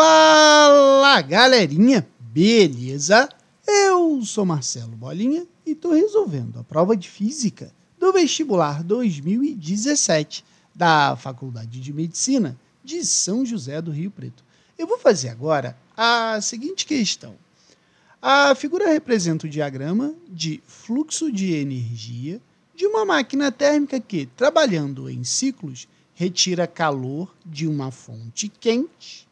Fala galerinha, beleza? Eu sou Marcelo Bolinha e estou resolvendo a prova de física do vestibular 2017 da Faculdade de Medicina de São José do Rio Preto. Eu vou fazer agora a seguinte questão. A figura representa o diagrama de fluxo de energia de uma máquina térmica que, trabalhando em ciclos, retira calor de uma fonte quente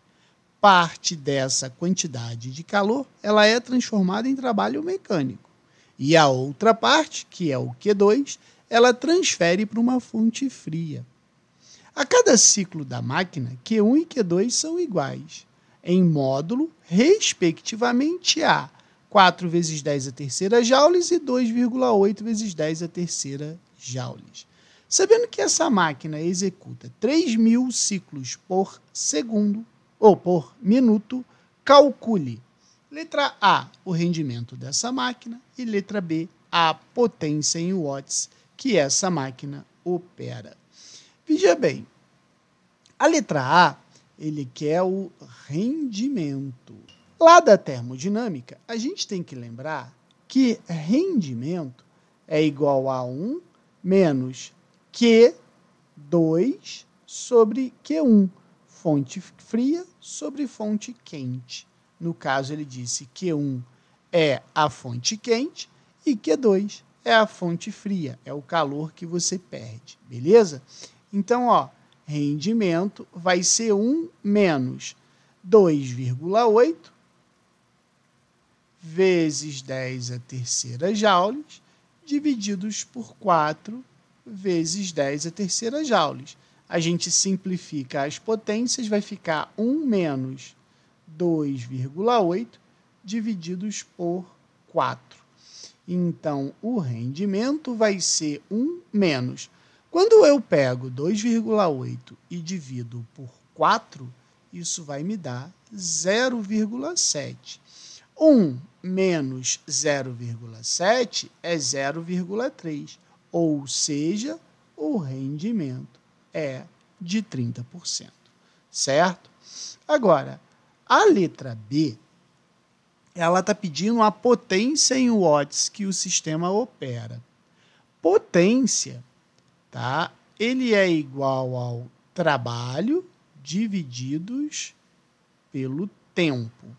parte dessa quantidade de calor ela é transformada em trabalho mecânico. E a outra parte, que é o Q2, ela transfere para uma fonte fria. A cada ciclo da máquina, Q1 e Q2 são iguais em módulo, respectivamente a 4 vezes 10 a terceira joules e 2,8 vezes 10 a terceira joules. Sabendo que essa máquina executa 3.000 ciclos por segundo, ou por minuto, calcule. Letra A, o rendimento dessa máquina, e letra B, a potência em watts que essa máquina opera. Veja bem, a letra A, ele quer o rendimento. Lá da termodinâmica, a gente tem que lembrar que rendimento é igual a 1 menos Q2 sobre Q1 fonte fria sobre fonte quente. No caso, ele disse Q1 é a fonte quente e Q2 é a fonte fria, é o calor que você perde, beleza? Então, ó, rendimento vai ser 1 menos 2,8 vezes 10 a terceira joules divididos por 4 vezes 10 a terceira joules a gente simplifica as potências, vai ficar 1 menos 2,8 divididos por 4. Então, o rendimento vai ser 1 menos. Quando eu pego 2,8 e divido por 4, isso vai me dar 0,7. 1 menos 0,7 é 0,3, ou seja, o rendimento é de 30%, certo? Agora, a letra B, ela está pedindo a potência em watts que o sistema opera. Potência, tá? Ele é igual ao trabalho divididos pelo tempo.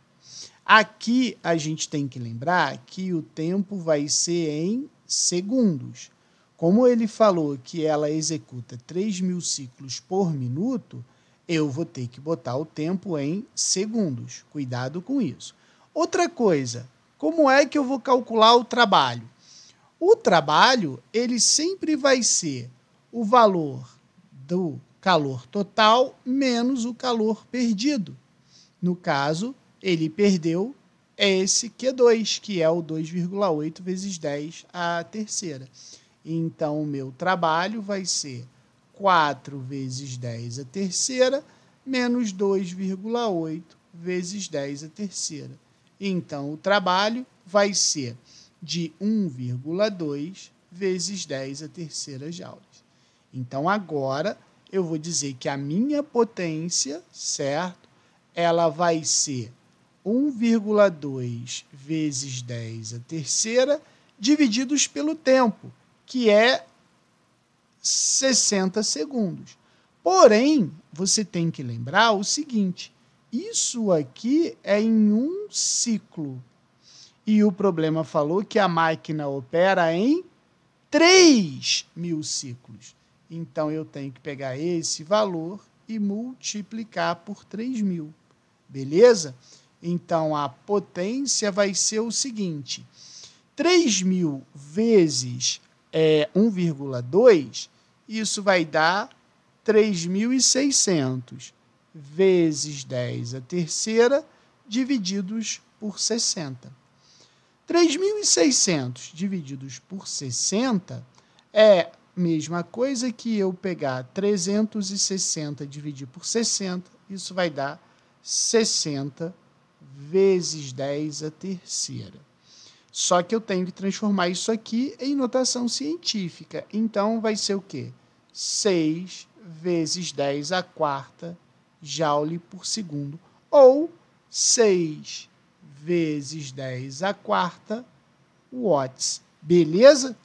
Aqui a gente tem que lembrar que o tempo vai ser em segundos. Como ele falou que ela executa 3 mil ciclos por minuto, eu vou ter que botar o tempo em segundos. Cuidado com isso. Outra coisa, como é que eu vou calcular o trabalho? O trabalho, ele sempre vai ser o valor do calor total menos o calor perdido. No caso, ele perdeu esse Q2, que é o 2,8 vezes 10 a terceira. Então, o meu trabalho vai ser 4 vezes 10 a terceira menos 2,8 vezes 10 a terceira. Então, o trabalho vai ser de 1,2 vezes 10 a terceira joules. Então, agora eu vou dizer que a minha potência, certo? Ela vai ser 1,2 vezes 10 a terceira divididos pelo tempo, que é 60 segundos. Porém, você tem que lembrar o seguinte: isso aqui é em um ciclo. E o problema falou que a máquina opera em 3 mil ciclos. Então eu tenho que pegar esse valor e multiplicar por 3 mil. Beleza? Então a potência vai ser o seguinte: 3 mil vezes é, 1,2, isso vai dar 3.600 vezes 10 a terceira, divididos por 60. 3.600 divididos por 60 é mesma coisa que eu pegar 360 dividir por 60, isso vai dar 60 vezes 10 a terceira. Só que eu tenho que transformar isso aqui em notação científica. Então vai ser o quê? 6 vezes 10 a quarta joule por segundo. Ou 6 vezes 10 a quarta watts. Beleza?